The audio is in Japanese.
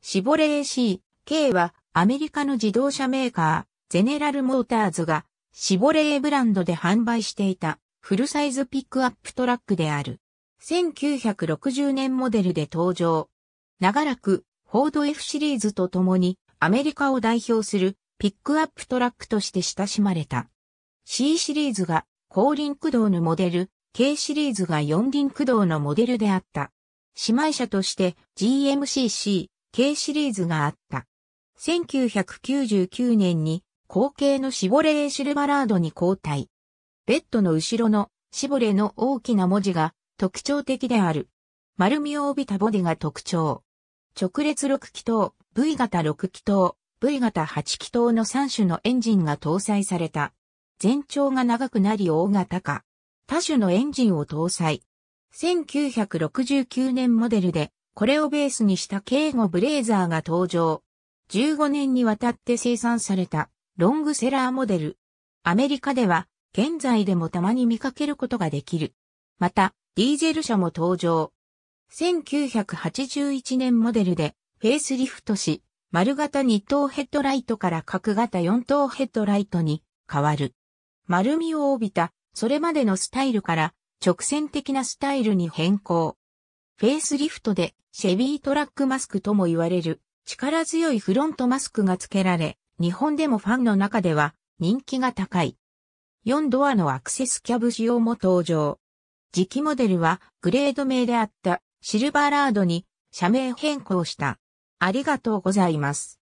シボレー C-K はアメリカの自動車メーカー、ゼネラルモーターズがシボレーブランドで販売していたフルサイズピックアップトラックである。1960年モデルで登場。長らくフォード F シリーズと共にアメリカを代表するピックアップトラックとして親しまれた。C シリーズが後輪駆動のモデル、K シリーズが四輪駆動のモデルであった。姉妹車として GMCC、K シリーズがあった。1999年に後継のシボレー・シルバラードに交代。ベッドの後ろのシボレの大きな文字が特徴的である。丸みを帯びたボディが特徴。直列6気筒、V 型6気筒、V 型8気筒の3種のエンジンが搭載された。全長が長くなり大型化。多種のエンジンを搭載。1969年モデルでこれをベースにした警護ブレーザーが登場。15年にわたって生産されたロングセラーモデル。アメリカでは現在でもたまに見かけることができる。また、ディーゼル車も登場。1981年モデルでフェイスリフトし、丸型2等ヘッドライトから角型4等ヘッドライトに変わる。丸みを帯びた、それまでのスタイルから直線的なスタイルに変更。フェイスリフトでシェビートラックマスクとも言われる力強いフロントマスクが付けられ、日本でもファンの中では人気が高い。4ドアのアクセスキャブ仕様も登場。次期モデルはグレード名であったシルバーラードに社名変更した。ありがとうございます。